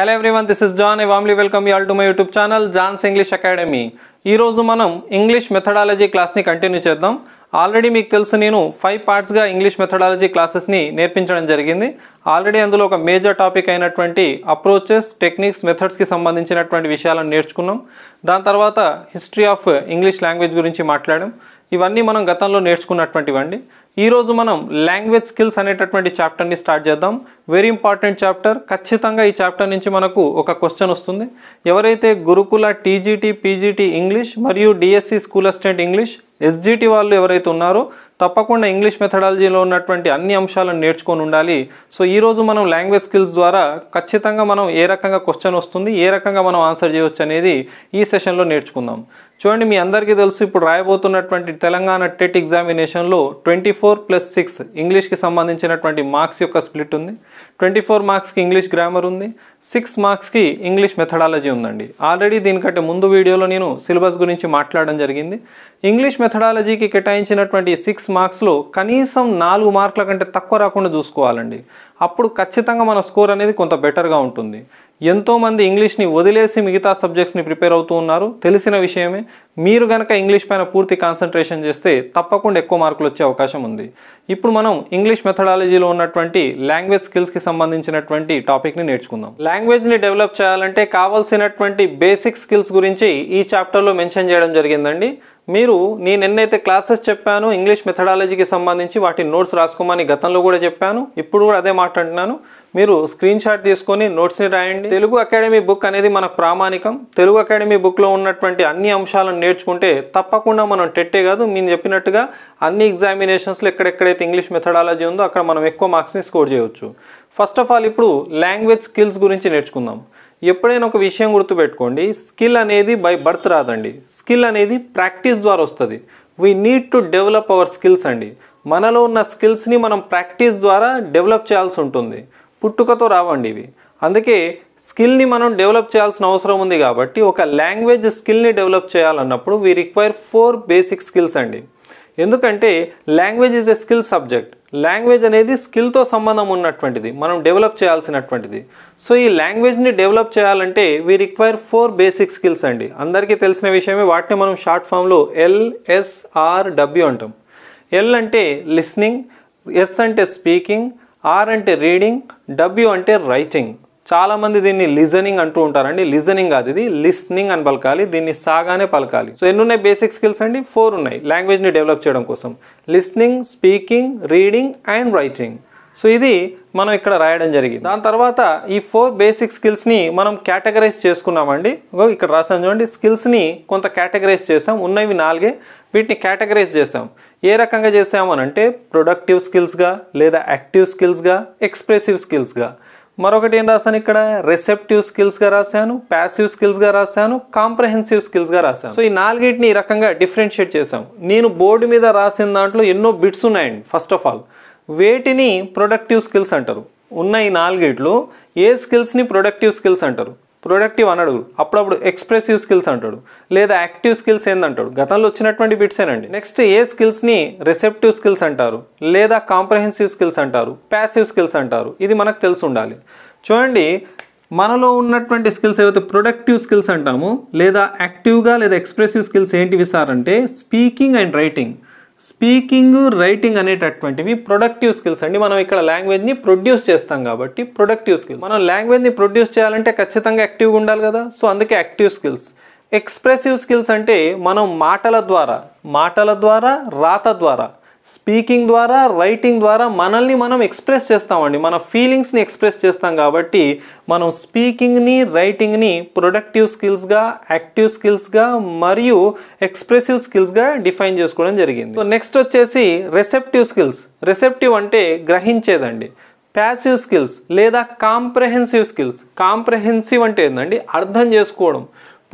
hello everyone this is John I warmly welcome you all to my YouTube channel John's English academy ఈరోజు మనం English methodology క్లాస్ని continue చేద్దాం already మీకు తెలుసు నేను ఫైవ్ పార్ట్స్గా ఇంగ్లీష్ మెథడాలజీ క్లాసెస్ని నేర్పించడం జరిగింది ఆల్రెడీ అందులో ఒక మేజర్ టాపిక్ అయినటువంటి అప్రోచెస్ టెక్నిక్స్ మెథడ్స్కి సంబంధించినటువంటి విషయాలను నేర్చుకున్నాం దాని తర్వాత హిస్టరీ ఆఫ్ ఇంగ్లీష్ లాంగ్వేజ్ గురించి మాట్లాడాం ఇవన్నీ మనం గతంలో నేర్చుకున్నటువంటివండి ఈరోజు మనం లాంగ్వేజ్ స్కిల్స్ అనేటటువంటి చాప్టర్ని స్టార్ట్ చేద్దాం వెరీ ఇంపార్టెంట్ చాప్టర్ ఖచ్చితంగా ఈ చాప్టర్ నుంచి మనకు ఒక క్వశ్చన్ వస్తుంది ఎవరైతే గురుకుల టీజీటీ పీజీటీ ఇంగ్లీష్ మరియు DSC school assistant English SGT వాళ్ళు ఎవరైతే ఉన్నారో తప్పకుండా ఇంగ్లీష్ మెథడాలజీలో ఉన్నటువంటి అన్ని అంశాలను నేర్చుకొని ఉండాలి సో ఈరోజు మనం లాంగ్వేజ్ స్కిల్స్ ద్వారా ఖచ్చితంగా మనం ఏ రకంగా క్వశ్చన్ వస్తుంది ఏ రకంగా మనం ఆన్సర్ చేయవచ్చు అనేది ఈ సెషన్లో నేర్చుకుందాం చూడండి మీ అందరికీ తెలుసు ఇప్పుడు రాయబోతున్నటువంటి తెలంగాణ టెట్ ఎగ్జామినేషన్లో ట్వంటీ ఫోర్ ప్లస్ సిక్స్ ఇంగ్లీష్కి సంబంధించినటువంటి మార్క్స్ యొక్క స్ప్లిట్ ఉంది ట్వంటీ ఫోర్ మార్క్స్కి ఇంగ్లీష్ గ్రామర్ ఉంది సిక్స్ మార్క్స్కి ఇంగ్లీష్ మెథడాలజీ ఉందండి ఆల్రెడీ దీనికంటే ముందు వీడియోలో నేను సిలబస్ గురించి మాట్లాడడం జరిగింది ఇంగ్లీష్ మెథడాలజీకి కేటాయించినటువంటి సిక్స్ మార్క్స్లో కనీసం నాలుగు మార్కుల కంటే తక్కువ రాకుండా చూసుకోవాలండి అప్పుడు ఖచ్చితంగా మన స్కోర్ అనేది కొంత బెటర్గా ఉంటుంది ఎంతోమంది ఇంగ్లీష్ని వదిలేసి మిగతా సబ్జెక్ట్స్ని ప్రిపేర్ అవుతూ ఉన్నారు తెలిసిన విషయమే మీరు కనుక ఇంగ్లీష్ పైన పూర్తి కాన్సన్ట్రేషన్ చేస్తే తప్పకుండా ఎక్కువ మార్కులు వచ్చే అవకాశం ఉంది ఇప్పుడు మనం ఇంగ్లీష్ మెథడాలజీలో ఉన్నటువంటి లాంగ్వేజ్ స్కిల్స్కి సంబంధించినటువంటి టాపిక్ని నేర్చుకుందాం లాంగ్వేజ్ని డెవలప్ చేయాలంటే కావాల్సినటువంటి బేసిక్ స్కిల్స్ గురించి ఈ చాప్టర్లో మెన్షన్ చేయడం జరిగిందండి మీరు నేను ఎన్నైతే క్లాసెస్ చెప్పాను ఇంగ్లీష్ మెథడాలజీకి సంబంధించి వాటి నోట్స్ రాసుకోమని గతంలో కూడా చెప్పాను ఇప్పుడు కూడా అదే మాట్లాడుతున్నాను మీరు స్క్రీన్ షాట్ తీసుకొని నోట్స్ని రాయండి తెలుగు అకాడమీ బుక్ అనేది మనకు ప్రామాణికం తెలుగు అకాడమీ బుక్లో ఉన్నటువంటి అన్ని అంశాలను నేర్చుకుంటే తప్పకుండా మనం టెట్టే కాదు మేము చెప్పినట్టుగా అన్ని ఎగ్జామినేషన్స్లో ఎక్కడెక్కడైతే ఇంగ్లీష్ మెథడాలజీ ఉందో అక్కడ మనం ఎక్కువ మార్క్స్ని స్కోర్ చేయవచ్చు ఫస్ట్ ఆఫ్ ఆల్ ఇప్పుడు లాంగ్వేజ్ స్కిల్స్ గురించి నేర్చుకుందాం ఎప్పుడైనా ఒక విషయం గుర్తుపెట్టుకోండి స్కిల్ అనేది బై బర్త్ రాదండి స్కిల్ అనేది ప్రాక్టీస్ ద్వారా వస్తుంది we need to develop our skills అండి మనలో ఉన్న స్కిల్స్ని మనం ప్రాక్టీస్ ద్వారా డెవలప్ చేయాల్సి ఉంటుంది పుట్టుకతో రావండి ఇవి అందుకే స్కిల్ని మనం డెవలప్ చేయాల్సిన అవసరం ఉంది కాబట్టి ఒక లాంగ్వేజ్ స్కిల్ని డెవలప్ చేయాలన్నప్పుడు we require four basic skills అండి ఎందుకంటే language is a skill subject language అనేది స్కిల్తో సంబంధం ఉన్నటువంటిది మనం డెవలప్ చేయాల్సినటువంటిది సో ఈ లాంగ్వేజ్ని డెవలప్ చేయాలంటే we require four basic skills అండి అందరికీ తెలిసిన విషయమే వాటిని మనం షార్ట్ ఫామ్లో ఎల్ఎస్ఆర్డబ్ల్యూ అంటాం ఎల్ అంటే లిస్నింగ్ ఎస్ అంటే స్పీకింగ్ ఆర్ అంటే రీడింగ్ డబ్ల్యూ అంటే రైటింగ్ చాలామంది దీన్ని లిజనింగ్ అంటూ ఉంటారండి లిజనింగ్ కాదు ఇది లిస్నింగ్ అని పలకాలి దీన్ని సాగానే పలకాలి సో ఎన్ని ఉన్నాయి బేసిక్ స్కిల్స్ అండి ఫోర్ ఉన్నాయి లాంగ్వేజ్ని డెవలప్ చేయడం కోసం listening speaking reading and writing so ఇది మనం ఇక్కడ రాయడం జరిగింది దాని తర్వాత ఈ ఫోర్ బేసిక్ స్కిల్స్ని మనం కేటగరైజ్ చేసుకున్నామండి ఇక్కడ రాసాను చూడండి స్కిల్స్ని కొంత కేటగరైజ్ చేసాం ఉన్నవి నాలుగే వీటిని కేటగరైజ్ చేసాం ఏ రకంగా చేసామనంటే ప్రొడక్టివ్ స్కిల్స్గా లేదా యాక్టివ్ స్కిల్స్గా ఎక్స్ప్రెసివ్ స్కిల్స్గా మరొకటి ఏం రాశాను ఇక్కడ రిసెప్టివ్ స్కిల్స్గా రాశాను ప్యాసివ్ స్కిల్స్గా రాశాను కాంప్రహెన్సివ్ స్కిల్స్గా రాశాను సో ఈ నాలుగింటిని ఈ రకంగా డిఫరెన్షియేట్ చేశాం నేను బోర్డు మీద రాసిన దాంట్లో ఎన్నో బిట్స్ ఉన్నాయండి ఫస్ట్ ఆఫ్ ఆల్ వేటిని ప్రొడక్టివ్ స్కిల్స్ అంటారు ఉన్న ఈ నాలుగేట్లు ఏ స్కిల్స్ని ప్రొడక్టివ్ స్కిల్స్ అంటారు ప్రొడక్టివ్ అనడు అప్పుడప్పుడు ఎక్స్ప్రెసివ్ స్కిల్స్ అంటాడు లేదా యాక్టివ్ స్కిల్స్ ఏందంటాడు గతంలో వచ్చినటువంటి బిట్సేనండి నెక్స్ట్ ఏ స్కిల్స్ని రిసెప్టివ్ స్కిల్స్ అంటారు లేదా కాంప్రహెన్సివ్ స్కిల్స్ అంటారు ప్యాసివ్ స్కిల్స్ అంటారు ఇది మనకు తెలిసి ఉండాలి చూడండి మనలో ఉన్నటువంటి స్కిల్స్ ఏవైతే ప్రొడక్టివ్ స్కిల్స్ అంటామో లేదా యాక్టివ్గా లేదా ఎక్స్ప్రెసివ్ స్కిల్స్ ఏంటివి సార్ అంటే speaking and writing speaking writing అనేటటువంటివి ప్రొడక్టివ్ స్కిల్స్ అండి మనం ఇక్కడ లాంగ్వేజ్ని ప్రొడ్యూస్ చేస్తాం కాబట్టి ప్రొడక్టివ్ స్కిల్స్ మనం లాంగ్వేజ్ని ప్రొడ్యూస్ చేయాలంటే ఖచ్చితంగా యాక్టివ్గా ఉండాలి కదా సో అందుకే యాక్టివ్ స్కిల్స్ ఎక్స్ప్రెసివ్ స్కిల్స్ అంటే మనం మాటల ద్వారా మాటల ద్వారా రాత ద్వారా స్పీకింగ్ ద్వారా రైటింగ్ ద్వారా మనల్ని మనం ఎక్స్ప్రెస్ చేస్తామండి మన ఫీలింగ్స్ని ఎక్స్ప్రెస్ చేస్తాం కాబట్టి మనం స్పీకింగ్ని రైటింగ్ని ప్రొడక్టివ్ స్కిల్స్గా యాక్టివ్ స్కిల్స్గా మరియు ఎక్స్ప్రెసివ్ స్కిల్స్గా డిఫైన్ చేసుకోవడం జరిగింది సో నెక్స్ట్ వచ్చేసి రెసెప్టివ్ స్కిల్స్ రెసెప్టివ్ అంటే గ్రహించేదండి ప్యాసివ్ స్కిల్స్ లేదా కాంప్రహెన్సివ్ స్కిల్స్ కాంప్రహెన్సివ్ అంటే ఏంటండి అర్థం చేసుకోవడం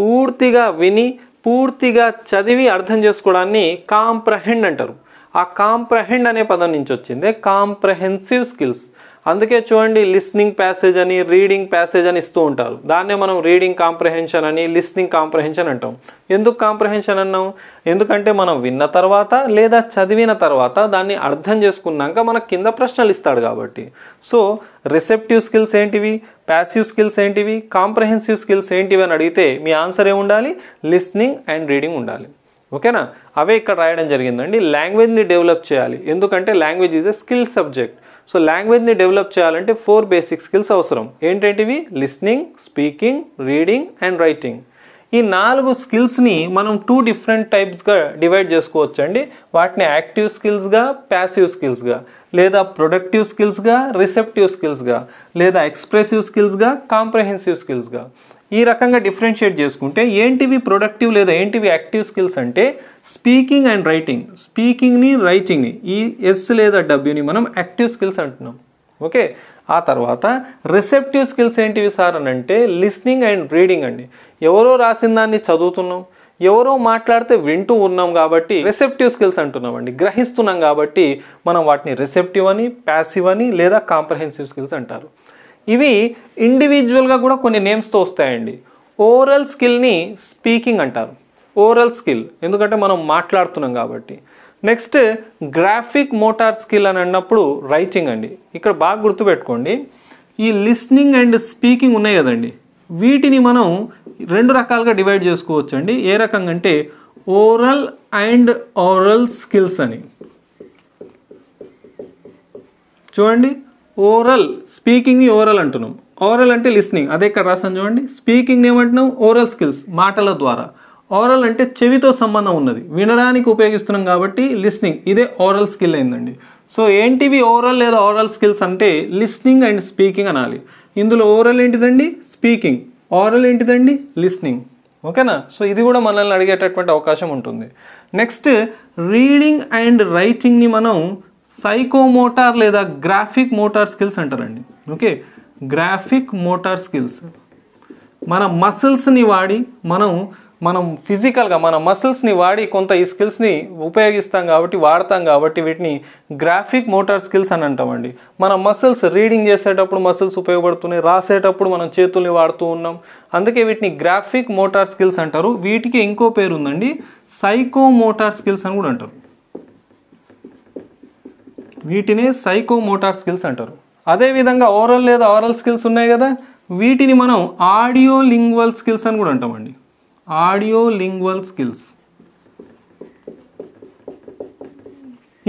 పూర్తిగా విని పూర్తిగా చదివి అర్థం చేసుకోవడాన్ని కాంప్రహెండ్ అంటారు ఆ కాంప్రహెండ్ అనే పదం నుంచి వచ్చింది కాంప్రహెన్సివ్ స్కిల్స్ అందుకే చూడండి లిస్నింగ్ ప్యాసేజ్ అని రీడింగ్ ప్యాసేజ్ అని ఇస్తూ ఉంటారు దాన్నే మనం రీడింగ్ కాంప్రహెన్షన్ అని లిస్నింగ్ కాంప్రహెన్షన్ అంటాం ఎందుకు కాంప్రహెన్షన్ అన్నాం ఎందుకంటే మనం విన్న తర్వాత లేదా చదివిన తర్వాత దాన్ని అర్థం చేసుకున్నాక మనకు కింద ప్రశ్నలు ఇస్తాడు కాబట్టి సో రిసెప్టివ్ స్కిల్స్ ఏంటివి ప్యాసివ్ స్కిల్స్ ఏంటివి కాంప్రహెన్సివ్ స్కిల్స్ ఏంటివి అని అడిగితే మీ ఆన్సర్ ఏముండాలి లిస్నింగ్ అండ్ రీడింగ్ ఉండాలి ఓకేనా అవే ఇక్కడ రాయడం జరిగిందండి లాంగ్వేజ్ని డెవలప్ చేయాలి ఎందుకంటే language is a skill subject so లాంగ్వేజ్ని డెవలప్ చేయాలంటే ఫోర్ బేసిక్ స్కిల్స్ అవసరం ఏంటంటివి listening speaking reading and writing ఈ నాలుగు స్కిల్స్ని మనం టూ డిఫరెంట్ టైప్స్గా డివైడ్ చేసుకోవచ్చు అండి వాటిని యాక్టివ్ స్కిల్స్గా ప్యాసివ్ స్కిల్స్గా లేదా ప్రొడక్టివ్ స్కిల్స్గా రిసెప్టివ్ స్కిల్స్గా లేదా ఎక్స్ప్రెసివ్ స్కిల్స్గా కాంప్రహెన్సివ్ స్కిల్స్గా ఈ రకంగా డిఫరెన్షియేట్ చేసుకుంటే ఏంటివి ప్రొడక్టివ్ లేదా ఏంటివి యాక్టివ్ స్కిల్స్ అంటే స్పీకింగ్ అండ్ రైటింగ్ స్పీకింగ్ని రైటింగ్ని ఈ ఎస్ లేదా డబ్ల్యూని మనం యాక్టివ్ స్కిల్స్ అంటున్నాం ఓకే ఆ తర్వాత రిసెప్టివ్ స్కిల్స్ ఏంటివి సార్ అని అంటే లిస్నింగ్ అండ్ రీడింగ్ అండి ఎవరో రాసిన దాన్ని చదువుతున్నాం ఎవరో మాట్లాడితే వింటూ ఉన్నాం కాబట్టి రిసెప్టివ్ స్కిల్స్ అంటున్నామండి గ్రహిస్తున్నాం కాబట్టి మనం వాటిని రిసెప్టివ్ అని ప్యాసివ్ అని లేదా కాంప్రహెన్సివ్ స్కిల్స్ అంటారు ఇవి ఇండివిజువల్గా కూడా కొన్ని నేమ్స్తో వస్తాయండి ఓవరాల్ స్కిల్ని స్పీకింగ్ అంటారు ఓవరాల్ స్కిల్ ఎందుకంటే మనం మాట్లాడుతున్నాం కాబట్టి నెక్స్ట్ గ్రాఫిక్ మోటార్ స్కిల్ అని అన్నప్పుడు రైటింగ్ అండి ఇక్కడ బాగా గుర్తుపెట్టుకోండి ఈ లిస్నింగ్ అండ్ స్పీకింగ్ ఉన్నాయి కదండి వీటిని మనం రెండు రకాలుగా డివైడ్ చేసుకోవచ్చు అండి ఏ రకంగా అంటే ఓరల్ అండ్ ఓరల్ స్కిల్స్ అని చూడండి ఓరల్ స్పీకింగ్ని ఓరల్ అంటున్నాం ఓరల్ అంటే లిస్నింగ్ అదే ఇక్కడ రాసాను చూడండి స్పీకింగ్ ఏమంటున్నాం ఓరల్ స్కిల్స్ మాటల ద్వారా ఓరల్ అంటే చెవితో సంబంధం ఉన్నది వినడానికి ఉపయోగిస్తున్నాం కాబట్టి లిస్నింగ్ ఇదే ఓరల్ స్కిల్ అయిందండి సో ఏంటివి ఓవరాల్ లేదా ఓరల్ స్కిల్స్ అంటే లిస్నింగ్ అండ్ స్పీకింగ్ అనాలి ఇందులో ఓరల్ ఏంటిదండి స్పీకింగ్ ఓరల్ ఏంటిదండి లిస్నింగ్ ఓకేనా సో ఇది కూడా మనల్ని అడిగేటటువంటి అవకాశం ఉంటుంది నెక్స్ట్ రీడింగ్ అండ్ రైటింగ్ని మనం సైకోమోటార్ లేదా గ్రాఫిక్ మోటార్ స్కిల్స్ అంటారండి ఓకే గ్రాఫిక్ మోటార్ స్కిల్స్ మన మసిల్స్ని వాడి మనం మనం ఫిజికల్గా మన మసిల్స్ని వాడి కొంత ఈ స్కిల్స్ని ఉపయోగిస్తాం కాబట్టి వాడతాం కాబట్టి వీటిని గ్రాఫిక్ మోటార్ స్కిల్స్ అని అంటామండి మన మసిల్స్ రీడింగ్ చేసేటప్పుడు మసిల్స్ ఉపయోగపడుతున్నాయి రాసేటప్పుడు మనం చేతుల్ని వాడుతూ ఉన్నాం అందుకే వీటిని గ్రాఫిక్ మోటార్ స్కిల్స్ అంటారు వీటికి ఇంకో పేరు ఉందండి సైకో మోటార్ స్కిల్స్ అని కూడా అంటారు వీటిని మోటార్ స్కిల్స్ అంటారు అదేవిధంగా ఓరల్ లేదా ఓరల్ స్కిల్స్ ఉన్నాయి కదా వీటిని మనం ఆడియో లింగ్వల్ స్కిల్స్ అని కూడా అంటామండి ఆడియో లింగ్వల్ స్కిల్స్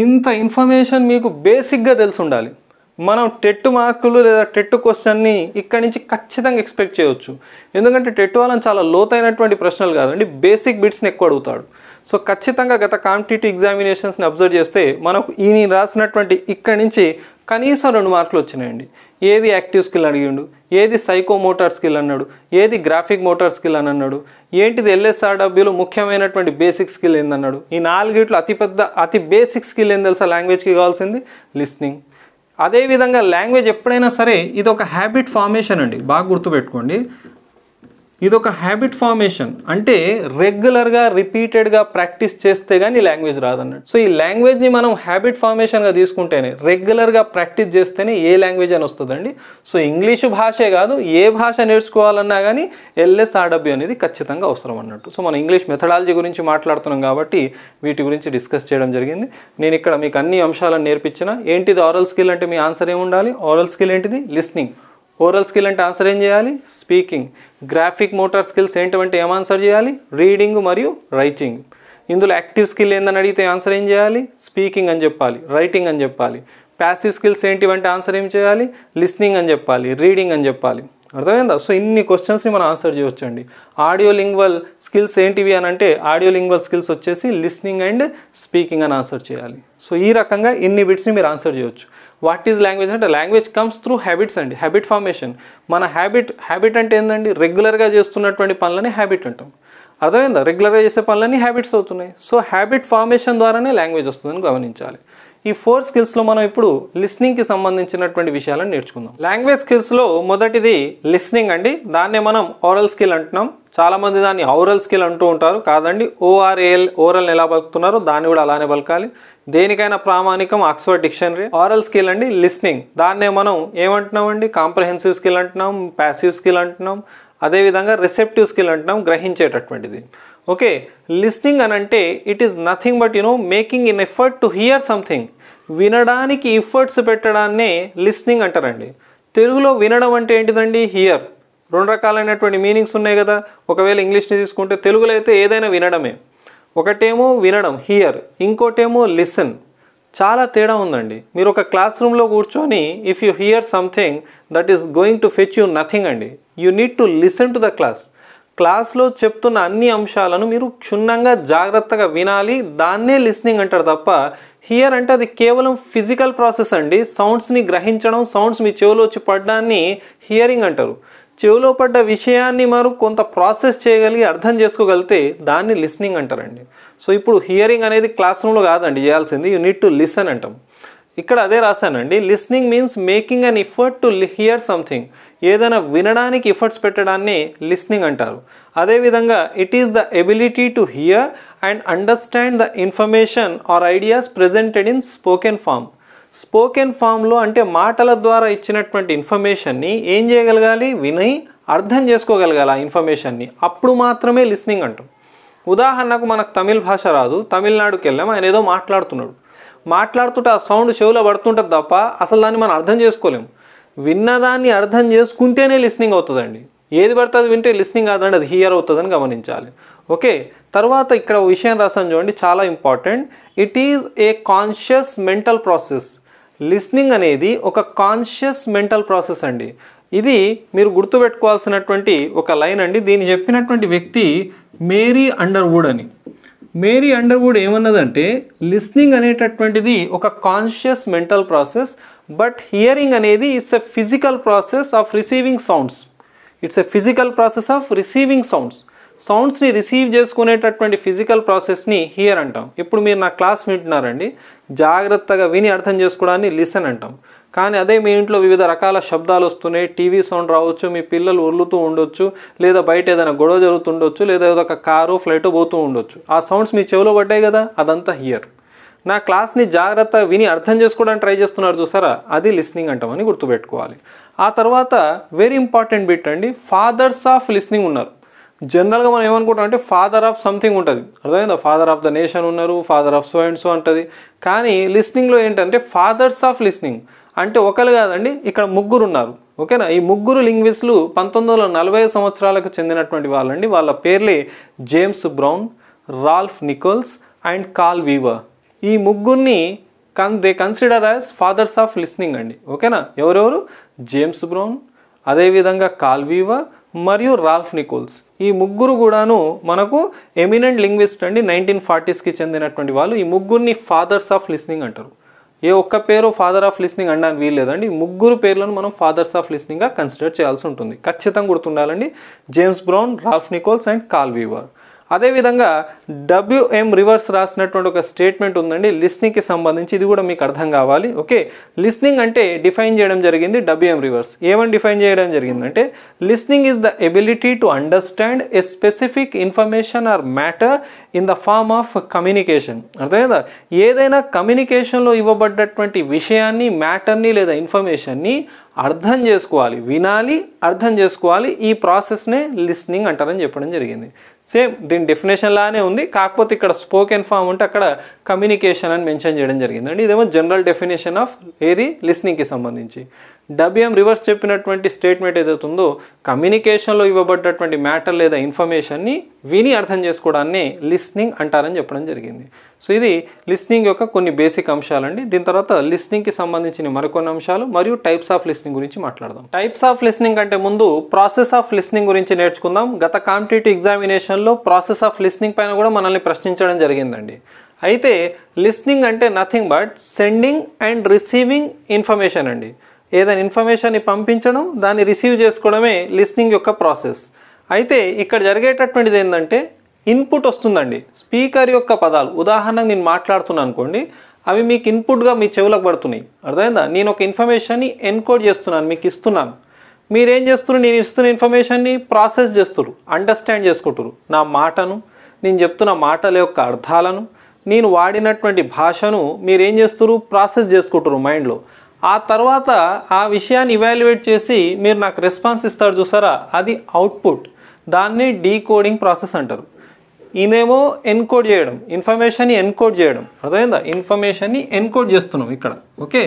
ఇంత ఇన్ఫర్మేషన్ మీకు బేసిక్గా తెలిసి ఉండాలి మనం టెట్ మార్కులు లేదా టెట్ క్వశ్చన్ని ఇక్కడి నుంచి ఖచ్చితంగా ఎక్స్పెక్ట్ చేయవచ్చు ఎందుకంటే టెట్ వాళ్ళని చాలా లోతైనటువంటి ప్రశ్నలు కాదండి బేసిక్ బిట్స్ని ఎక్కువ అడుగుతాడు సో ఖచ్చితంగా గత కాంపిటేటివ్ ఎగ్జామినేషన్స్ని అబ్జర్వ్ చేస్తే మనకు ఈయన రాసినటువంటి ఇక్కడి నుంచి కనీసం రెండు మార్కులు వచ్చినాయండి ఏది యాక్టివ్ స్కిల్ అడిగిండు ఏది సైకో మోటార్ స్కిల్ అన్నాడు ఏది గ్రాఫిక్ మోటార్ స్కిల్ అని అన్నాడు ఏంటిది ఎల్ఎస్ఆర్డబ్ల్యూలో ముఖ్యమైనటువంటి బేసిక్ స్కిల్ ఏందన్నాడు ఈ నాలుగిట్లో అతిపెద్ద అతి బేసిక్ స్కిల్ ఏం తెలుసా లాంగ్వేజ్కి కావాల్సింది లిస్నింగ్ అదేవిధంగా లాంగ్వేజ్ ఎప్పుడైనా సరే ఇది ఒక హ్యాబిట్ ఫార్మేషన్ అండి బాగా గుర్తుపెట్టుకోండి ఇది ఒక హ్యాబిట్ ఫార్మేషన్ అంటే రెగ్యులర్గా రిపీటెడ్గా ప్రాక్టీస్ చేస్తే కానీ లాంగ్వేజ్ రాదన్నట్టు సో ఈ లాంగ్వేజ్ని మనం హ్యాబిట్ ఫార్మేషన్గా తీసుకుంటేనే రెగ్యులర్గా ప్రాక్టీస్ చేస్తేనే ఏ లాంగ్వేజ్ అని వస్తుందండి సో ఇంగ్లీషు భాషే కాదు ఏ భాష నేర్చుకోవాలన్నా కానీ ఎల్ఎస్ఆర్డబ్ల్యూ అనేది ఖచ్చితంగా అవసరం అన్నట్టు సో మనం ఇంగ్లీష్ మెథడాలజీ గురించి మాట్లాడుతున్నాం కాబట్టి వీటి గురించి డిస్కస్ చేయడం జరిగింది నేను ఇక్కడ మీకు అన్ని అంశాలను నేర్పించిన ఏంటిది ఆరల్ స్కిల్ అంటే మీ ఆన్సర్ ఏముండాలి ఆరల్ స్కిల్ ఏంటిది లిస్నింగ్ ఓరల్ స్కిల్ అంటే ఆన్సర్ ఏం చేయాలి స్పీకింగ్ గ్రాఫిక్ మోటార్ స్కిల్స్ ఏంటంటే ఏం ఆన్సర్ చేయాలి రీడింగ్ మరియు రైటింగ్ ఇందులో యాక్టివ్ స్కిల్ ఏందని అడిగితే ఆన్సర్ ఏం చేయాలి స్పీకింగ్ అని చెప్పాలి రైటింగ్ అని చెప్పాలి ప్యాసివ్ స్కిల్స్ ఏంటివంటే ఆన్సర్ ఏం చేయాలి లిస్నింగ్ అని చెప్పాలి రీడింగ్ అని చెప్పాలి అర్థమైందా సో ఇన్ని క్వశ్చన్స్ని మనం ఆన్సర్ చేయొచ్చండి ఆడియో లింగ్వల్ స్కిల్స్ ఏంటివి అని అంటే ఆడియో లింగ్వల్ స్కిల్స్ వచ్చేసి లిస్నింగ్ అండ్ స్పీకింగ్ అని ఆన్సర్ చేయాలి సో ఈ రకంగా ఇన్ని బిట్స్ని మీరు ఆన్సర్ చేయవచ్చు వాట్ ఈజ్ లాంగ్వేజ్ అంటే లాంగ్వేజ్ కమ్స్ త్రూ హ్యాబిట్స్ అండి హ్యాబిట్ ఫార్మేషన్ మన హ్యాబిట్ హ్యాబిట్ అంటే ఏంటండి రెగ్యులర్గా చేస్తున్నటువంటి పనులని హ్యాబిట్ అంటాం అర్థమైందా రెగ్యులర్గా చేసే పనులన్నీ హ్యాబిట్స్ అవుతున్నాయి సో హ్యాబిట్ ఫార్మేషన్ ద్వారానే లాంగ్వేజ్ వస్తుందని గమనించాలి ఈ ఫోర్ స్కిల్స్లో మనం ఇప్పుడు కి సంబంధించినటువంటి విషయాలను నేర్చుకుందాం లాంగ్వేజ్ స్కిల్స్లో మొదటిది లిస్నింగ్ అండి దాన్నే మనం ఓరల్ స్కిల్ అంటున్నాం చాలామంది దాన్ని ఓరల్ స్కిల్ అంటూ ఉంటారు కాదండి ఓఆర్ఏఎల్ ఓరల్ ఎలా బలుకుతున్నారో దాన్ని కూడా అలానే బలకాలి దేనికైనా ప్రామాణికం ఆక్స్ఫర్డ్ డిక్షనరీ ఆరల్ స్కిల్ అండి లిస్నింగ్ దాన్నే మనం ఏమంటున్నామండి కాంప్రహెన్సివ్ స్కిల్ అంటున్నాం ప్యాసివ్ స్కిల్ అంటున్నాం అదేవిధంగా రిసెప్టివ్ స్కిల్ అంటున్నాం గ్రహించేటటువంటిది ఓకే లిస్నింగ్ అని అంటే it is nothing but you know making in effort to hear something వినడానికి ఎఫర్ట్స్ పెట్టడాన్నే లిస్నింగ్ అంటారండి తెలుగులో వినడం అంటే ఏంటిదండి హియర్ రెండు రకాలైనటువంటి మీనింగ్స్ ఉన్నాయి కదా ఒకవేళ ఇంగ్లీష్ని తీసుకుంటే తెలుగులో అయితే ఏదైనా వినడమే ఒకటేమో వినడం హియర్ ఇంకోటేమో లిసన్ చాలా తేడా ఉందండి మీరు ఒక క్లాస్ రూమ్లో కూర్చొని if you hear something that is going to fetch you nothing అండి you need to listen to the class క్లాస్లో చెప్తున్న అన్ని అంశాలను మీరు క్షుణ్ణంగా జాగ్రత్తగా వినాలి దాన్నే లిస్నింగ్ అంటారు తప్ప హియర్ అంటే అది కేవలం ఫిజికల్ ప్రాసెస్ అండి సౌండ్స్ని గ్రహించడం సౌండ్స్ మీ చెవిలో వచ్చి పడ్డాన్ని హియరింగ్ అంటారు చెవిలో పడ్డ విషయాన్ని మరి కొంత ప్రాసెస్ చేయగలిగి అర్థం చేసుకోగలిగితే దాన్ని లిస్నింగ్ అంటారండి సో ఇప్పుడు హియరింగ్ అనేది క్లాస్ రూమ్లో కాదండి చేయాల్సింది యూ నీడ్ టు లిసన్ అంటాం ఇక్కడ అదే రాశానండి listening means making an effort to hear something ఏదైనా వినడానికి ఎఫర్ట్స్ పెట్టడాన్ని లిస్నింగ్ అంటారు అదేవిధంగా it is the ability to hear and understand the information or ideas presented in spoken form spoken ఫామ్లో అంటే మాటల ద్వారా ఇచ్చినటువంటి ఇన్ఫర్మేషన్ని ఏం చేయగలగాలి విని అర్థం చేసుకోగలగాలి ఆ ఇన్ఫర్మేషన్ని అప్పుడు మాత్రమే లిస్నింగ్ అంటాం ఉదాహరణకు మనకు తమిళ భాష రాదు తమిళనాడుకి వెళ్ళాము ఆయన ఏదో మాట్లాడుతున్నాడు మాట్లాడుతుంటే ఆ సౌండ్ చెవులో పడుతుంటుంది తప్ప అసలు దాన్ని మనం అర్థం చేసుకోలేము విన్నదాన్ని అర్థం చేసుకుంటేనే లిస్నింగ్ అవుతుందండి ఏది పడుతుంది వింటే లిస్నింగ్ కాదండి అది హియర్ అవుతుందని గమనించాలి ఓకే తర్వాత ఇక్కడ విషయం రాసాను చూడండి చాలా important it is a conscious mental process listening అనేది ఒక కాన్షియస్ మెంటల్ ప్రాసెస్ అండి ఇది మీరు గుర్తుపెట్టుకోవాల్సినటువంటి ఒక లైన్ అండి దీన్ని చెప్పినటువంటి వ్యక్తి మేరీ అండర్వుడ్ అని మేరీ అండర్వుడ్ ఏమన్నదంటే లిస్నింగ్ అనేటటువంటిది ఒక conscious mental process but hearing అనేది it's a physical process of receiving sounds it's a physical process of receiving sounds సౌండ్స్ని రిసీవ్ చేసుకునేటటువంటి ఫిజికల్ ప్రాసెస్ని హియర్ అంటాం ఇప్పుడు మీరు నా క్లాస్ వింటున్నారండి జాగ్రత్తగా విని అర్థం చేసుకోవడాన్ని లిసన్ అంటాం కానీ అదే మీ ఇంట్లో వివిధ రకాల శబ్దాలు వస్తున్నాయి టీవీ సౌండ్ రావచ్చు మీ పిల్లలు ఒర్లుతూ ఉండొచ్చు లేదా బయట ఏదైనా గొడవ జరుగుతుండొచ్చు లేదా ఏదో ఒక కారు ఫ్లైటో పోతూ ఉండొచ్చు ఆ సౌండ్స్ మీ చెవిలో పడ్డాయి కదా అదంతా హియర్ నా క్లాస్ని జాగ్రత్త విని అర్థం చేసుకోవడానికి ట్రై చేస్తున్నారు చూసారా అది లిస్నింగ్ అంటామని గుర్తుపెట్టుకోవాలి ఆ తర్వాత వెరీ ఇంపార్టెంట్ బిట్ అండి ఫాదర్స్ ఆఫ్ లిస్నింగ్ ఉన్నారు జనరల్గా మనం ఏమనుకుంటాం అంటే ఫాదర్ ఆఫ్ సంథింగ్ ఉంటుంది అర్థమైందా ఫాదర్ ఆఫ్ ద నేషన్ ఉన్నారు ఫాదర్ ఆఫ్ సో ఉంటుంది కానీ లిస్నింగ్లో ఏంటంటే ఫాదర్స్ ఆఫ్ లిస్నింగ్ అంటే ఒకరు కాదండి ఇక్కడ ముగ్గురు ఉన్నారు ఓకేనా ఈ ముగ్గురు లింగ్విస్టులు పంతొమ్మిది వందల నలభై సంవత్సరాలకు చెందినటువంటి వాళ్ళండి వాళ్ళ పేర్లే James Brown Ralph Nichols and Carl Weaver ఈ ముగ్గురిని కన్ they consider as fathers of listening అండి ఓకేనా ఎవరెవరు జేమ్స్ బ్రౌన్ అదేవిధంగా కాల్వీవర్ మరియు రాల్ఫ్ నికోల్స్ ఈ ముగ్గురు కూడాను మనకు ఎమినెంట్ లింగ్విస్ట్ అండి నైన్టీన్ ఫార్టీస్కి చెందినటువంటి వాళ్ళు ఈ ముగ్గురిని ఫాదర్స్ ఆఫ్ లిస్నింగ్ అంటారు ఏ ఒక్క పేరు ఫాదర్ ఆఫ్ లిస్నింగ్ అనడానికి వీల్లేదండి ముగ్గురు పేర్లను మనం ఫాదర్స్ ఆఫ్ లిస్నింగ్గా కన్సిడర్ చేయాల్సి ఉంటుంది ఖచ్చితంగా గుర్తుండాలండి James Brown Ralph Nichols and Carl Weaver అదేవిధంగా డబ్ల్యూఎం రివర్స్ రాసినటువంటి ఒక స్టేట్మెంట్ ఉందండి లిస్నింగ్కి సంబంధించి ఇది కూడా మీకు అర్థం కావాలి ఓకే లిస్నింగ్ అంటే డిఫైన్ చేయడం జరిగింది డబ్ల్యూఎం రివర్స్ ఏమని డిఫైన్ చేయడం జరిగిందంటే listening is the ability to understand a specific information or matter in the form of communication కదా ఏదైనా కమ్యూనికేషన్లో ఇవ్వబడ్డటువంటి విషయాన్ని మ్యాటర్ని లేదా ఇన్ఫర్మేషన్ని అర్థం చేసుకోవాలి వినాలి అర్థం చేసుకోవాలి ఈ ప్రాసెస్నే లిస్నింగ్ అంటారని చెప్పడం జరిగింది సేమ్ దీని డెఫినేషన్ లానే ఉంది కాకపోతే ఇక్కడ స్పోకెన్ ఫామ్ ఉంటే అక్కడ కమ్యూనికేషన్ అని మెన్షన్ చేయడం జరిగిందండి ఇదేమో జనరల్ డెఫినేషన్ ఆఫ్ ఏది లిస్నింగ్కి సంబంధించి డబ్బుఎం రివర్స్ చెప్పినటువంటి స్టేట్మెంట్ ఉందో కమ్యూనికేషన్లో ఇవ్వబడ్డటువంటి మ్యాటర్ లేదా ఇన్ఫర్మేషన్ని విని అర్థం చేసుకోవడాన్ని లిస్నింగ్ అంటారని చెప్పడం జరిగింది సో ఇది లిస్నింగ్ యొక్క కొన్ని బేసిక్ అంశాలండి దీని తర్వాత లిస్నింగ్కి సంబంధించిన మరికొన్ని అంశాలు మరియు టైప్స్ ఆఫ్ లిస్నింగ్ గురించి మాట్లాడదాం టైప్స్ ఆఫ్ లిస్నింగ్ అంటే ముందు ప్రాసెస్ ఆఫ్ లిస్నింగ్ గురించి నేర్చుకుందాం గత కాంపిటేటివ్ ఎగ్జామినేషన్లో ప్రాసెస్ ఆఫ్ లిస్నింగ్ పైన కూడా మనల్ని ప్రశ్నించడం జరిగిందండి అయితే లిస్నింగ్ అంటే nothing but sending and receiving information అండి ఏదైనా ఇన్ఫర్మేషన్ని పంపించడం దాన్ని రిసీవ్ చేసుకోవడమే లిస్నింగ్ యొక్క ప్రాసెస్ అయితే ఇక్కడ జరిగేటటువంటిది ఏంటంటే ఇన్పుట్ వస్తుందండి స్పీకర్ యొక్క పదాలు ఉదాహరణకు నేను మాట్లాడుతున్నాను అనుకోండి అవి మీకు ఇన్పుట్గా మీ చెవులకు పడుతున్నాయి అర్థమైందా నేను ఒక ఇన్ఫర్మేషన్ని ఎన్కోడ్ చేస్తున్నాను మీకు ఇస్తున్నాను మీరేం చేస్తున్నారు నేను ఇస్తున్న ఇన్ఫర్మేషన్ని ప్రాసెస్ చేస్తున్నారు అండర్స్టాండ్ చేసుకుంటారు నా మాటను నేను చెప్తున్న మాటల యొక్క అర్థాలను నేను వాడినటువంటి భాషను మీరేం చేస్తున్నారు ప్రాసెస్ చేసుకుంటారు మైండ్లో ఆ తర్వాత ఆ విషయాన్ని ఇవాల్యుయేట్ చేసి మీరు నాకు రెస్పాన్స్ ఇస్తారు చూసారా అది అవుట్పుట్ దాన్ని డీకోడింగ్ ప్రాసెస్ అంటారు ఇదేమో ఎన్కోడ్ చేయడం ఇన్ఫర్మేషన్ని ఎన్కోడ్ చేయడం అర్థమైందా ఇన్ఫర్మేషన్ని ఎన్కోడ్ చేస్తున్నాం ఇక్కడ ఓకే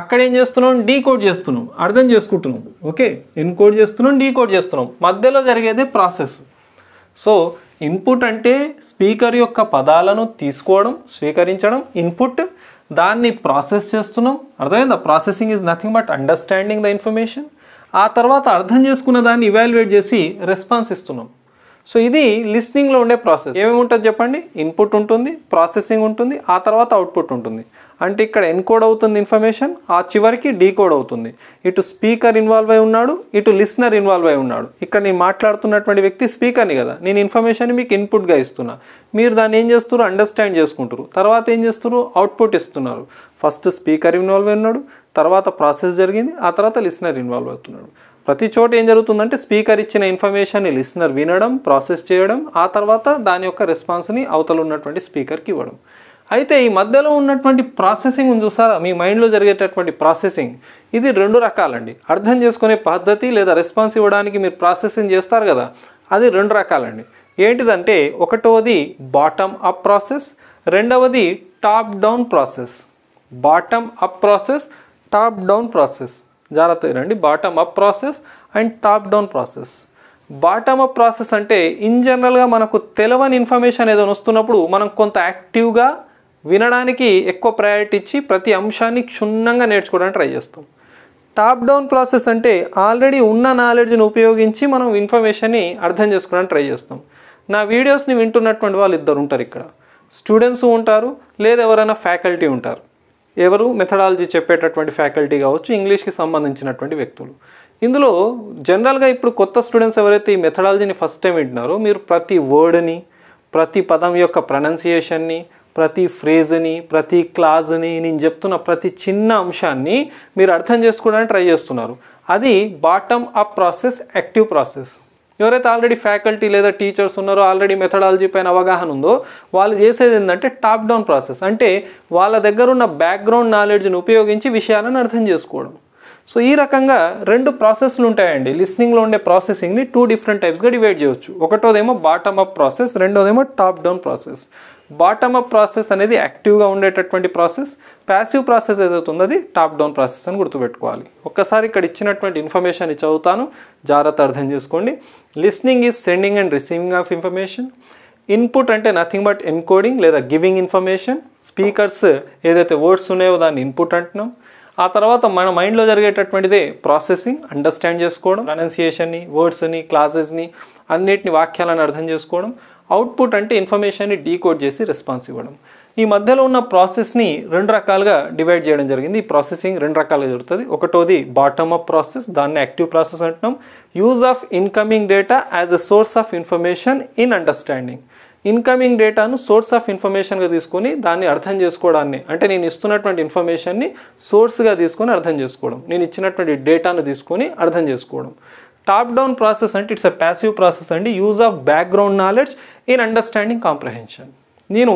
అక్కడ ఏం చేస్తున్నాం డీకోడ్ చేస్తున్నాం అర్థం చేసుకుంటున్నాం ఓకే ఎన్కోడ్ చేస్తున్నాం డీకోడ్ చేస్తున్నాం మధ్యలో జరిగేదే ప్రాసెస్ సో ఇన్పుట్ అంటే స్పీకర్ యొక్క పదాలను తీసుకోవడం స్వీకరించడం ఇన్పుట్ దాన్ని ప్రాసెస్ చేస్తున్నాం అర్థమైందా processing is nothing but understanding the information ఆ తర్వాత అర్థం చేసుకున్న దాన్ని ఇవాల్యుయేట్ చేసి రెస్పాన్స్ ఇస్తున్నాం సో ఇది లిస్నింగ్లో ఉండే ప్రాసెస్ ఏమేమి ఉంటుంది చెప్పండి ఇన్పుట్ ఉంటుంది ప్రాసెసింగ్ ఉంటుంది ఆ తర్వాత అవుట్పుట్ ఉంటుంది అంటే ఇక్కడ ఎన్కోడ్ అవుతుంది ఇన్ఫర్మేషన్ ఆ చివరికి డీకోడ్ అవుతుంది ఇటు స్పీకర్ ఇన్వాల్వ్ అయి ఉన్నాడు ఇటు లిస్నర్ ఇన్వాల్వ్ అయి ఉన్నాడు ఇక్కడ నేను మాట్లాడుతున్నటువంటి వ్యక్తి స్పీకర్ని కదా నేను ఇన్ఫర్మేషన్ మీకు ఇన్పుట్గా ఇస్తున్నా మీరు దాన్ని ఏం చేస్తున్నారు అండర్స్టాండ్ చేసుకుంటారు తర్వాత ఏం చేస్తారు అవుట్పుట్ ఇస్తున్నారు ఫస్ట్ స్పీకర్ ఇన్వాల్వ్ అయి ఉన్నాడు తర్వాత ప్రాసెస్ జరిగింది ఆ తర్వాత లిస్నర్ ఇన్వాల్వ్ అవుతున్నాడు ప్రతి చోట ఏం జరుగుతుందంటే స్పీకర్ ఇచ్చిన ఇన్ఫర్మేషన్ని లిస్నర్ వినడం ప్రాసెస్ చేయడం ఆ తర్వాత దాని యొక్క రెస్పాన్స్ని అవతల ఉన్నటువంటి స్పీకర్కి ఇవ్వడం అయితే ఈ మధ్యలో ఉన్నటువంటి ప్రాసెసింగ్ చూసారా మీ మైండ్లో జరిగేటటువంటి ప్రాసెసింగ్ ఇది రెండు రకాలండి అర్థం చేసుకునే పద్ధతి లేదా రెస్పాన్స్ ఇవ్వడానికి మీరు ప్రాసెసింగ్ చేస్తారు కదా అది రెండు రకాలండి ఏంటిదంటే ఒకటవది బాటమ్ అప్ ప్రాసెస్ రెండవది top down process bottom up process top down process జాగ్రత్త రండి bottom up process and top down process bottom up process అంటే ఇన్ జనరల్గా మనకు తెలవని ఇన్ఫర్మేషన్ ఏదైనా వస్తున్నప్పుడు మనం కొంత యాక్టివ్గా వినడానికి ఎక్కువ ప్రయారిటీ ఇచ్చి ప్రతి అంశాన్ని క్షుణ్ణంగా నేర్చుకోవడానికి ట్రై చేస్తాం టాప్ డౌన్ ప్రాసెస్ అంటే ఆల్రెడీ ఉన్న నాలెడ్జ్ని ఉపయోగించి మనం ఇన్ఫర్మేషన్ని అర్థం చేసుకోవడానికి ట్రై చేస్తాం నా వీడియోస్ని వింటున్నటువంటి వాళ్ళు ఇద్దరు ఉంటారు ఇక్కడ స్టూడెంట్స్ ఉంటారు లేదా ఎవరైనా ఫ్యాకల్టీ ఉంటారు ఎవరు మెథడాలజీ చెప్పేటటువంటి ఫ్యాకల్టీ కావచ్చు ఇంగ్లీష్కి సంబంధించినటువంటి వ్యక్తులు ఇందులో జనరల్గా ఇప్పుడు కొత్త స్టూడెంట్స్ ఎవరైతే ఈ మెథడాలజీని ఫస్ట్ టైం వింటున్నారో మీరు ప్రతి వర్డ్ని ప్రతి పదం యొక్క ప్రొనౌన్సియేషన్ని ప్రతి ఫ్రేజ్ని ప్రతి క్లాజ్ని నేను చెప్తున్న ప్రతి చిన్న అంశాన్ని మీరు అర్థం చేసుకోవడానికి ట్రై చేస్తున్నారు అది bottom up process active process ఎవరైతే ఆల్రెడీ ఫ్యాకల్టీ లేదా టీచర్స్ ఉన్నారో ఆల్రెడీ మెథడాలజీ పైన అవగాహన ఉందో వాళ్ళు చేసేది ఏంటంటే టాప్ డౌన్ ప్రాసెస్ అంటే వాళ్ళ దగ్గర ఉన్న బ్యాక్గ్రౌండ్ నాలెడ్జ్ని ఉపయోగించి విషయాలను అర్థం చేసుకోవడం సో ఈ రకంగా రెండు ప్రాసెస్లు ఉంటాయండి లిస్నింగ్లో ఉండే ప్రాసెసింగ్ని టూ డిఫరెంట్ టైప్స్గా డివైడ్ చేయవచ్చు ఒకటోదేమో బాటమ్ అప్ ప్రాసెస్ రెండోదేమో top down process bottom up process అనేది యాక్టివ్గా ఉండేటటువంటి ప్రాసెస్ ప్యాసివ్ ప్రాసెస్ ఏదైతే ఉందో అది టాప్ డౌన్ ప్రాసెస్ అని గుర్తుపెట్టుకోవాలి ఒక్కసారి ఇక్కడ ఇచ్చినటువంటి ఇన్ఫర్మేషన్ చదువుతాను జాగ్రత్త అర్థం చేసుకోండి listening is sending and receiving of information input అంటే నథింగ్ బట్ ఎన్కోడింగ్ లేదా గివింగ్ ఇన్ఫర్మేషన్ స్పీకర్స్ ఏదైతే వర్డ్స్ ఉన్నాయో దాన్ని ఇన్పుట్ అంటున్నాం ఆ తర్వాత మన మైండ్లో జరిగేటటువంటిదే ప్రాసెసింగ్ అండర్స్టాండ్ చేసుకోవడం అనౌన్సియేషన్ని వర్డ్స్ని క్లాసెస్ని అన్నిటిని వాక్యాలను అర్థం చేసుకోవడం అవుట్పుట్ అంటే ఇన్ఫర్మేషన్ని డీకోడ్ చేసి రెస్పాన్స్ ఇవ్వడం ఈ మధ్యలో ఉన్న ప్రాసెస్ని రెండు రకాలుగా డివైడ్ చేయడం జరిగింది ఈ ప్రాసెసింగ్ రెండు రకాలుగా జరుగుతుంది ఒకటోది బాటమ్ అప్ ప్రాసెస్ దాన్ని యాక్టివ్ ప్రాసెస్ అంటున్నాం use of incoming data as a source of information in understanding incoming డేటాను సోర్స్ ఆఫ్ ఇన్ఫర్మేషన్గా తీసుకొని దాన్ని అర్థం చేసుకోవడాన్ని అంటే నేను ఇస్తున్నటువంటి ఇన్ఫర్మేషన్ని సోర్స్గా తీసుకొని అర్థం చేసుకోవడం నేను ఇచ్చినటువంటి డేటాను తీసుకొని అర్థం చేసుకోవడం టాప్ డౌన్ ప్రాసెస్ అంటే ఇట్స్ అ ప్యాసివ్ ప్రాసెస్ అండి use of background knowledge in understanding comprehension నేను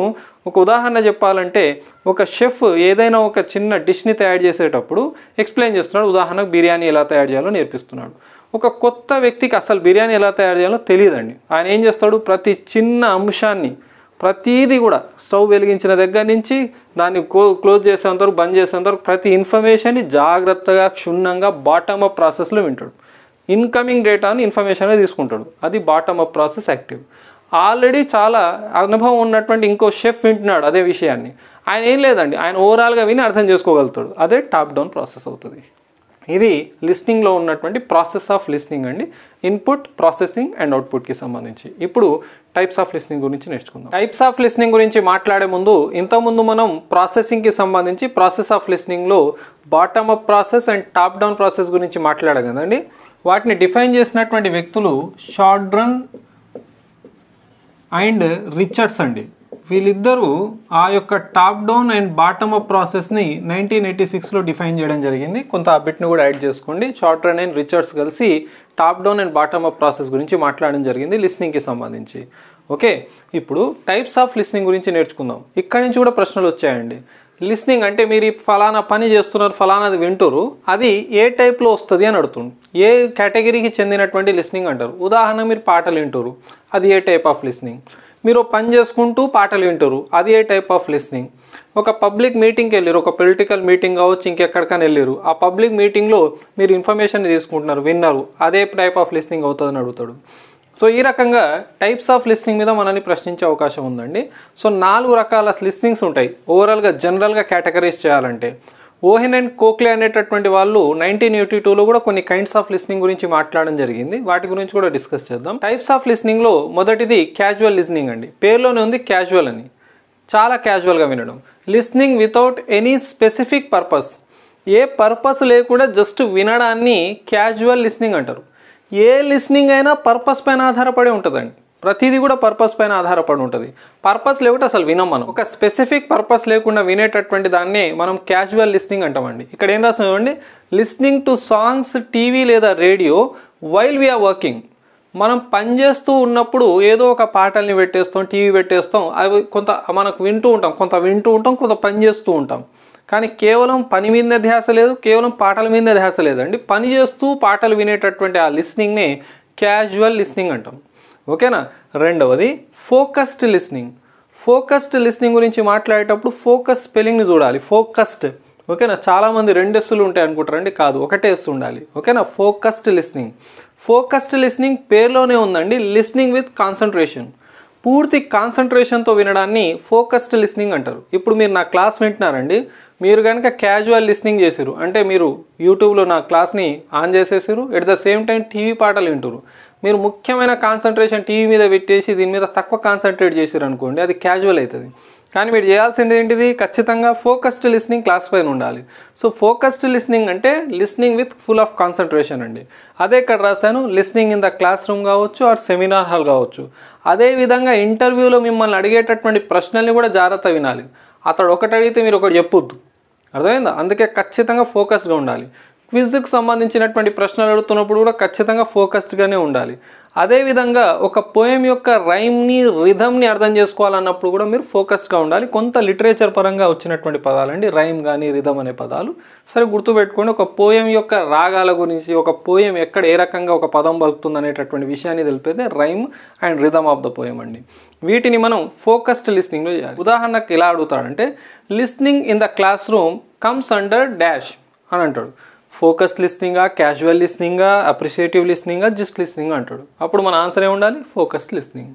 ఒక ఉదాహరణ చెప్పాలంటే ఒక షెఫ్ ఏదైనా ఒక చిన్న డిష్ని తయారు చేసేటప్పుడు ఎక్స్ప్లెయిన్ చేస్తున్నాడు ఉదాహరణకు బిర్యానీ ఎలా తయారు చేయాలో నేర్పిస్తున్నాడు ఒక కొత్త వ్యక్తికి అసలు బిర్యానీ ఎలా తయారు చేయాలో తెలియదండి ఆయన ఏం చేస్తాడు ప్రతి చిన్న అంశాన్ని ప్రతీది కూడా స్టవ్ వెలిగించిన దగ్గర నుంచి దాన్ని క్లోజ్ చేసేంత వరకు బంద్ చేసేంత వరకు ప్రతి ఇన్ఫర్మేషన్ని జాగ్రత్తగా క్షుణ్ణంగా బాటమ్ అప్ ప్రాసెస్లో వింటాడు ఇన్కమింగ్ డేటాని ఇన్ఫర్మేషన్గా తీసుకుంటాడు అది bottom up process active already చాలా అనుభవం ఉన్నటువంటి ఇంకో షెఫ్ వింటున్నాడు అదే విషయాన్ని ఆయన ఏం లేదండి ఆయన ఓవరాల్గా విని అర్థం చేసుకోగలుగుతాడు అదే టాప్ డౌన్ ప్రాసెస్ అవుతుంది ఇది లిస్నింగ్లో ఉన్నటువంటి ప్రాసెస్ ఆఫ్ లిస్నింగ్ అండి ఇన్పుట్ ప్రాసెసింగ్ అండ్ అవుట్పుట్కి సంబంధించి ఇప్పుడు టైప్స్ ఆఫ్ లిస్నింగ్ గురించి నేర్చుకుందాం టైప్స్ ఆఫ్ లిస్నింగ్ గురించి మాట్లాడే ముందు ఇంతకుముందు మనం ప్రాసెసింగ్కి సంబంధించి ప్రాసెస్ ఆఫ్ లిస్నింగ్లో bottom up process and top down process గురించి మాట్లాడగదండి కదండి వాటిని డిఫైన్ చేసినటువంటి వ్యక్తులు షార్డ్రన్ అండ్ రిచర్డ్స్ అండి వీళ్ళిద్దరూ ఆ యొక్క top down and bottom up ప్రాసెస్ని నైన్టీన్ ఎయిటీ సిక్స్లో డిఫైన్ చేయడం జరిగింది కొంత ఆ బిట్ని కూడా యాడ్ చేసుకోండి చార్టర్ అండ్ రిచర్డ్స్ కలిసి top down and bottom up process గురించి మాట్లాడడం జరిగింది లిస్నింగ్కి సంబంధించి ఓకే ఇప్పుడు టైప్స్ ఆఫ్ లిస్నింగ్ గురించి నేర్చుకుందాం ఇక్కడి నుంచి కూడా ప్రశ్నలు వచ్చాయండి లిస్నింగ్ అంటే మీరు ఫలానా పని చేస్తున్నారు ఫలానాది వింటురు అది ఏ టైప్లో వస్తుంది అని అడుగుతుంది ఏ కేటగిరీకి చెందినటువంటి లిస్నింగ్ అంటారు ఉదాహరణ మీరు పాటలు వింటురు అది ఏ టైప్ ఆఫ్ లిస్నింగ్ మీరు పని చేసుకుంటూ పాటలు వింటారు అది ఏ టైప్ ఆఫ్ లిస్నింగ్ ఒక పబ్లిక్ మీటింగ్కి వెళ్ళారు ఒక పొలిటికల్ మీటింగ్ కావచ్చు ఇంకెక్కడికైనా వెళ్ళారు ఆ పబ్లిక్ మీటింగ్లో మీరు ఇన్ఫర్మేషన్ తీసుకుంటున్నారు విన్నారు అదే టైప్ ఆఫ్ లిస్నింగ్ అవుతుందని అడుగుతాడు సో ఈ రకంగా టైప్స్ ఆఫ్ లిస్నింగ్ మీద మనల్ని ప్రశ్నించే అవకాశం ఉందండి సో నాలుగు రకాల లిస్నింగ్స్ ఉంటాయి ఓవరాల్గా జనరల్గా కేటగరీస్ చేయాలంటే ఓహెన్ అండ్ కోక్లే అనేటటువంటి వాళ్ళు నైన్టీన్ ఎయిటీ టూలో కూడా కొన్ని కైండ్స్ ఆఫ్ లిస్నింగ్ గురించి మాట్లాడడం జరిగింది వాటి గురించి కూడా డిస్కస్ చేద్దాం టైప్స్ ఆఫ్ లిస్నింగ్లో మొదటిది క్యాజువల్ లిస్నింగ్ అండి పేర్లోనే ఉంది క్యాజువల్ అని చాలా క్యాజువల్గా వినడం listening without any specific purpose ఏ పర్పస్ లేకుండా జస్ట్ వినడాన్ని క్యాజువల్ లిస్నింగ్ అంటారు ఏ లిస్నింగ్ అయినా పర్పస్ పైన ఆధారపడి ఉంటుందండి ప్రతిదీ కూడా పర్పస్ పైన ఆధారపడి ఉంటుంది పర్పస్ లేకుంటే అసలు వినం మనం ఒక స్పెసిఫిక్ పర్పస్ లేకుండా వినేటటువంటి దాన్నే మనం క్యాజువల్ లిస్నింగ్ అంటామండి ఇక్కడ ఏం రాసామండి లిస్నింగ్ టు సాంగ్స్ టీవీ లేదా రేడియో వైల్ వీఆర్ వర్కింగ్ మనం పనిచేస్తూ ఉన్నప్పుడు ఏదో ఒక పాటల్ని పెట్టేస్తాం టీవీ పెట్టేస్తాం అవి కొంత మనకు వింటూ ఉంటాం కొంత వింటూ ఉంటాం కొంత పని చేస్తూ ఉంటాం కానీ కేవలం పని మీద ధ్యాస లేదు కేవలం పాటల మీద ధ్యాస లేదండి పని చేస్తూ పాటలు వినేటటువంటి ఆ లిస్నింగ్ని క్యాజువల్ లిస్నింగ్ అంటాం ఓకేనా రెండవది ఫోకస్డ్ లిస్నింగ్ ఫోకస్డ్ లిస్నింగ్ గురించి మాట్లాడేటప్పుడు ఫోకస్ స్పెల్లింగ్ని చూడాలి ఫోకస్డ్ ఓకేనా చాలామంది రెండు ఎస్సులు ఉంటాయి అనుకుంటారండి కాదు ఒకటే ఎస్సు ఉండాలి ఓకేనా ఫోకస్డ్ లిస్నింగ్ ఫోకస్డ్ లిస్నింగ్ పేర్లోనే ఉందండి లిస్నింగ్ విత్ కాన్సన్ట్రేషన్ పూర్తి కాన్సన్ట్రేషన్తో వినడాన్ని ఫోకస్డ్ లిస్నింగ్ అంటారు ఇప్పుడు మీరు నా క్లాస్ వింటున్నారండి మీరు కనుక క్యాజువల్ లిస్నింగ్ చేశారు అంటే మీరు యూట్యూబ్లో నా క్లాస్ని ఆన్ చేసేసారు at the same time TV పాటలు వింటారు మీరు ముఖ్యమైన కాన్సన్ట్రేషన్ టీవీ మీద పెట్టేసి దీని మీద తక్కువ కాన్సన్ట్రేట్ చేసారు అనుకోండి అది క్యాజువల్ అవుతుంది కానీ మీరు చేయాల్సింది ఏంటిది ఖచ్చితంగా ఫోకస్డ్ లిస్నింగ్ క్లాస్ పైన ఉండాలి సో ఫోకస్డ్ లిస్నింగ్ అంటే listening with full of concentration అండి అదే ఇక్కడ రాశాను listening in the class room కావచ్చు ఆర్ సెమినార్ హాల్ కావచ్చు అదేవిధంగా ఇంటర్వ్యూలో మిమ్మల్ని అడిగేటటువంటి ప్రశ్నల్ని కూడా జాగ్రత్త వినాలి అతడు ఒకటి అడిగితే మీరు ఒకటి చెప్పొద్దు అర్థమైందా అందుకే ఖచ్చితంగా ఫోకస్గా ఉండాలి క్విజ్కి సంబంధించినటువంటి ప్రశ్నలు అడుగుతున్నప్పుడు కూడా ఖచ్చితంగా ఫోకస్డ్గానే ఉండాలి అదేవిధంగా ఒక పోయం యొక్క రైమ్ని రిధమ్ని అర్థం చేసుకోవాలన్నప్పుడు కూడా మీరు ఫోకస్డ్గా ఉండాలి కొంత లిటరేచర్ పరంగా వచ్చినటువంటి పదాలండి రైమ్ కానీ రిధమ్ అనే పదాలు సరే గుర్తుపెట్టుకోండి ఒక పోయం యొక్క రాగాల గురించి ఒక పోయం ఎక్కడ ఏ రకంగా ఒక పదం బలుకుతుంది అనేటటువంటి విషయాన్ని తెలిపేదే rhyme and rhythm of the poem అండి వీటిని మనం ఫోకస్డ్ లిస్నింగ్లో చేయాలి ఉదాహరణకు ఇలా అడుగుతాడంటే listening in the class room comes under dash అని అంటాడు ఫోకస్ లిస్నింగా క్యాజువల్ లిస్నింగా అప్రిషియేటివ్ లిస్నింగా జిస్ట్ లిస్నింగ్ అంటాడు అప్పుడు మన ఆన్సర్ ఉండాలి ఫోకస్ లిస్నింగ్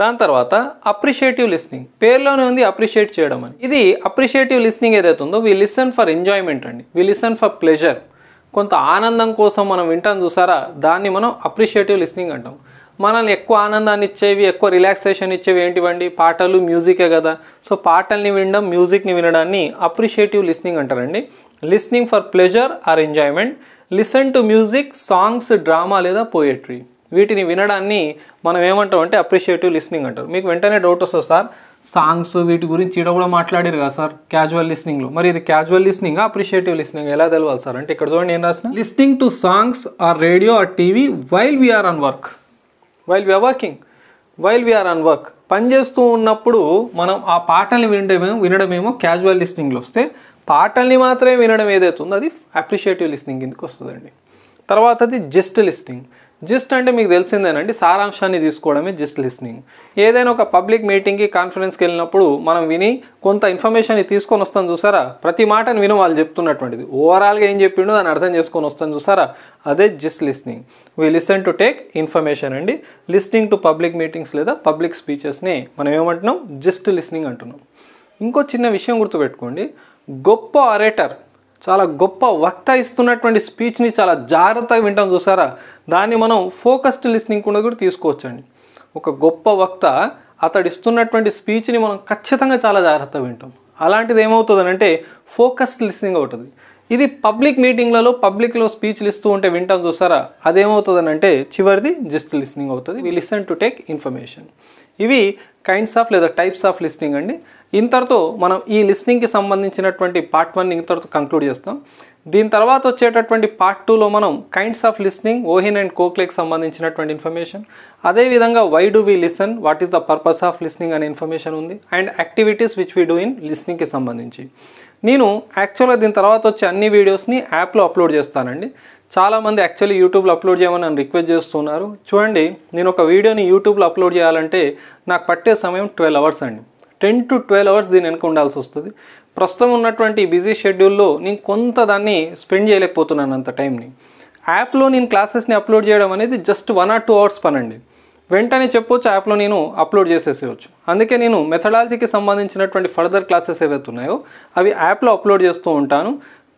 దాని తర్వాత అప్రిషియేటివ్ లిస్నింగ్ పేర్లోనే ఉంది అప్రిషియేట్ చేయడం అని ఇది అప్రిషియేటివ్ లిస్నింగ్ ఏదైతే ఉందో వి లిసన్ ఫర్ ఎంజాయ్మెంట్ అండి వీ లిసన్ ఫర్ ప్లెజర్ కొంత ఆనందం కోసం మనం వింటాం చూసారా దాన్ని మనం అప్రిషియేటివ్ లిస్నింగ్ అంటాం మనల్ని ఎక్కువ ఆనందాన్ని ఇచ్చేవి ఎక్కువ రిలాక్సేషన్ ఇచ్చేవి ఏంటివండి పాటలు మ్యూజికే కదా సో పాటల్ని వినడం మ్యూజిక్ని వినడాన్ని అప్రిషియేటివ్ లిస్నింగ్ అంటారండి listening for pleasure or enjoyment listen to music songs drama లేదా పోయెట్రీ వీటిని వినడాన్ని మనం ఏమంటాం అంటే అప్రిషియేటివ్ లిస్నింగ్ అంటారు మీకు వెంటనే డౌట్ వస్తుంది సార్ సాంగ్స్ వీటి గురించి ఇక్కడ కూడా మాట్లాడారు కదా సార్ క్యాజువల్ లిస్నింగ్లో మరి ఇది క్యాజువల్ లిస్నింగ్ అప్రిషియేటివ్ లిస్నింగ్ ఎలా తెలవాలి సార్ అంటే ఇక్కడ చూడండి ఏం రాసిన listening to songs or radio or TV while we're on work while we're working while we're on work పనిచేస్తూ ఉన్నప్పుడు మనం ఆ పాటలు వినడమేమో వినడమేమో క్యాజువల్ లిస్నింగ్లో వస్తే పాటల్ని మాత్రమే వినడం ఏదైతుందో అది అప్రిషియేటివ్ లిస్నింగ్ కిందకి వస్తుందండి తర్వాతది జస్ట్ లిస్నింగ్ జస్ట్ అంటే మీకు తెలిసిందేనండి సారాంశాన్ని తీసుకోవడమే జస్ట్ లిస్నింగ్ ఏదైనా ఒక పబ్లిక్ మీటింగ్కి కాన్ఫరెన్స్కి వెళ్ళినప్పుడు మనం విని కొంత ఇన్ఫర్మేషన్ తీసుకొని వస్తాం చూసారా ప్రతి మాటను విని వాళ్ళు చెప్తున్నటువంటిది ఓవరాల్గా ఏం చెప్పిండో దాన్ని అర్థం చేసుకొని వస్తాం చూసారా అదే just listening we listen to take information అండి లిస్నింగ్ టు పబ్లిక్ మీటింగ్స్ లేదా పబ్లిక్ స్పీచెస్ని మనం ఏమంటున్నాం జస్ట్ లిస్నింగ్ అంటున్నాం ఇంకో చిన్న విషయం గుర్తుపెట్టుకోండి గొప్ప అరేటర్ చాలా గొప్ప వక్త ఇస్తున్నటువంటి స్పీచ్ని చాలా జాగ్రత్తగా వింటాం చూసారా దాన్ని మనం ఫోకస్డ్ లిస్నింగ్ కూడా కూడా తీసుకోవచ్చండి ఒక గొప్ప వక్త అతడు ఇస్తున్నటువంటి స్పీచ్ని మనం ఖచ్చితంగా చాలా జాగ్రత్తగా వింటాం అలాంటిది ఏమవుతుంది అంటే ఫోకస్డ్ లిస్నింగ్ అవుతుంది ఇది పబ్లిక్ మీటింగ్లలో పబ్లిక్లో స్పీచ్లు ఇస్తూ ఉంటే వింటాం చూసారా అదేమవుతుంది అంటే చివరిది జస్ట్ లిస్నింగ్ అవుతుంది we listen to take information ఇవి కైండ్స్ ఆఫ్ లేదా టైప్స్ ఆఫ్ లిస్నింగ్ అండి ఇంతటితో మనం ఈ లిస్నింగ్కి సంబంధించినటువంటి పార్ట్ వన్ ఇంతటితో కంక్లూడ్ చేస్తాం దీని తర్వాత వచ్చేటటువంటి పార్ట్ టూలో మనం కైండ్స్ ఆఫ్ లిస్నింగ్ ఓహెన్ అండ్ కోక్లేకి సంబంధించినటువంటి ఇన్ఫర్మేషన్ అదేవిధంగా why do we listen what is the purpose of listening అనే ఇన్ఫర్మేషన్ ఉంది and activities which we do in లిస్నింగ్కి సంబంధించి నేను యాక్చువల్గా దీని తర్వాత వచ్చే అన్ని వీడియోస్ని యాప్లో అప్లోడ్ చేస్తానండి చాలామంది యాక్చువల్లీ యూట్యూబ్లో అప్లోడ్ చేయమని నన్ను రిక్వెస్ట్ చేస్తున్నారు చూడండి నేను ఒక వీడియోని యూట్యూబ్లో అప్లోడ్ చేయాలంటే నాకు పట్టే సమయం ట్వెల్వ్ అవర్స్ అండి టెన్ టు ట్వెల్వ్ అవర్స్ దీని వెనుక ఉండాల్సి వస్తుంది ప్రస్తుతం ఉన్నటువంటి బిజీ షెడ్యూల్లో నేను కొంత దాన్ని స్పెండ్ చేయలేకపోతున్నాను అంత టైంని యాప్లో నేను క్లాసెస్ని అప్లోడ్ చేయడం అనేది just one or two hours పనండి వెంటనే చెప్పొచ్చు యాప్లో నేను అప్లోడ్ చేసేసేయచ్చు అందుకే నేను మెథడాలజీకి సంబంధించినటువంటి ఫర్దర్ క్లాసెస్ ఏవైతే ఉన్నాయో అవి యాప్లో అప్లోడ్ చేస్తూ ఉంటాను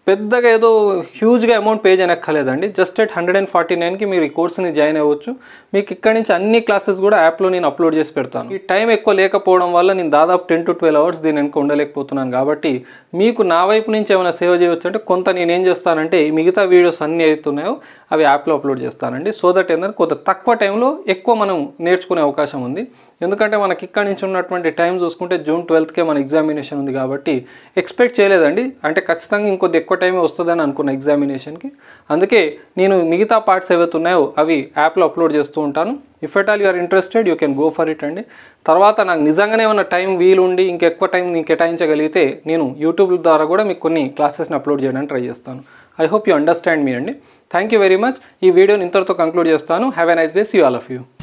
పెద్దగా ఏదో హ్యూజ్గా అమౌంట్ పే చేయనక్కర్లేదండి just at hundred and forty నైన్కి మీరు ఈ కోర్స్ని జాయిన్ అవ్వచ్చు మీకు ఇక్కడ నుంచి అన్ని క్లాసెస్ కూడా యాప్లో నేను అప్లోడ్ చేసి పెడతాను ఈ టైం ఎక్కువ లేకపోవడం వల్ల నేను దాదాపు టెన్ టు ట్వెల్వ్ అవర్స్ దీని వెనుక ఉండలేకపోతున్నాను కాబట్టి మీకు నా వైపు నుంచి ఏమైనా సేవ చేయవచ్చు అంటే కొంత నేను ఏం చేస్తానంటే మిగతా వీడియోస్ అన్నీ అవుతున్నాయో అవి యాప్లో అప్లోడ్ చేస్తానండి సో దట్ ఏంటంటే కొంత తక్కువ టైంలో ఎక్కువ మనం నేర్చుకునే అవకాశం ఉంది ఎందుకంటే మనకి ఇక్కడ నుంచి ఉన్నటువంటి టైం చూసుకుంటే జూన్ ట్వెల్త్కే మన ఎగ్జామినేషన్ ఉంది కాబట్టి ఎక్స్పెక్ట్ చేయలేదండి అంటే ఖచ్చితంగా ఇంకొద్ది ఎక్కువ టైమే వస్తుందని అనుకున్న ఎగ్జామినేషన్కి అందుకే నేను మిగతా పార్ట్స్ ఏవైతే ఉన్నాయో అవి యాప్లో అప్లోడ్ చేస్తూ ఉంటాను if at all you're interested you can go for it అండి తర్వాత నాకు నిజంగానే ఉన్న టైం వీలు ఉండి ఇంకెక్కువ టైం నేను కేటాయించగలిగితే నేను యూట్యూబ్ ద్వారా కూడా మీకు కొన్ని క్లాసెస్ని అప్లోడ్ చేయడానికి ట్రై చేస్తాను I hope you understand me అండి థ్యాంక్ యూ వెరీ మచ్ ఈ వీడియోని ఇంతటితో కంక్లూడ్ చేస్తాను have a nice days you all of you